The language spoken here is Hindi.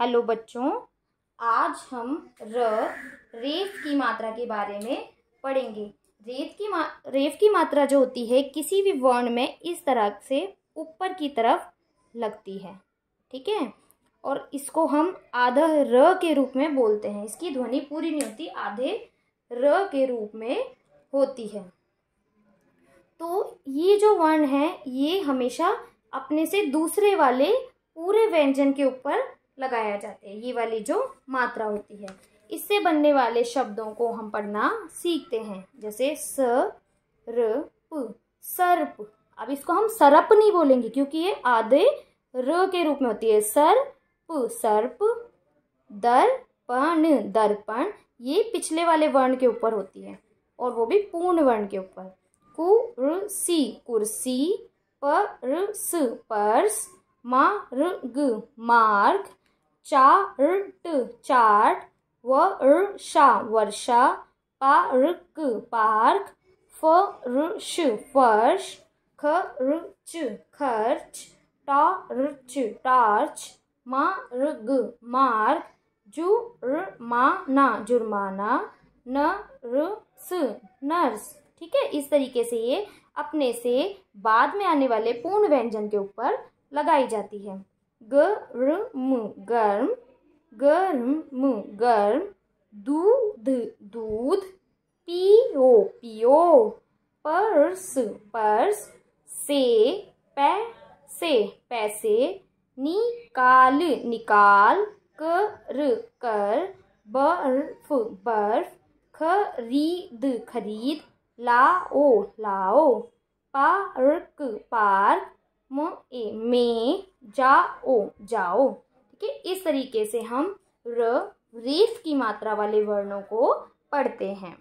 हेलो बच्चों आज हम र रेत की मात्रा के बारे में पढ़ेंगे रेत की मा रेत की मात्रा जो होती है किसी भी वर्ण में इस तरह से ऊपर की तरफ लगती है ठीक है और इसको हम आधा र के रूप में बोलते हैं इसकी ध्वनि पूरी नहीं होती आधे र के रूप में होती है तो ये जो वर्ण है ये हमेशा अपने से दूसरे वाले पूरे व्यंजन के ऊपर लगाया जाते है ये वाली जो मात्रा होती है इससे बनने वाले शब्दों को हम पढ़ना सीखते हैं जैसे स र प सर्प अब इसको हम सरप नहीं बोलेंगे क्योंकि ये आधे र के रूप में होती है सर प सर्प दर्पण दर्पण ये पिछले वाले वर्ण के ऊपर होती है और वो भी पूर्ण वर्ण के ऊपर कुर्सी कुर्सी पर्स पर्स मार्ग मार्ग चा चाट चार्ट शा वर्षा पा वर्षा पार्क फ ऋष फर्श फर्श खर्च खर्च टॉर्च ऋ मार्ग ना जुर्माना ऋ स नर्स ठीक है इस तरीके से ये अपने से बाद में आने वाले पूर्ण व्यंजन के ऊपर लगाई जाती है गर्म गर्म गर्म गर्म दूध दूध पियो पियो पर्स पर्स से पैसे पैसे निकाल निकाल कर कर बर्फ बर्फ खरीद खरीद लाओ लाओ पार्क पार्क में जाओ जाओ ठीक है इस तरीके से हम र रेफ की मात्रा वाले वर्णों को पढ़ते हैं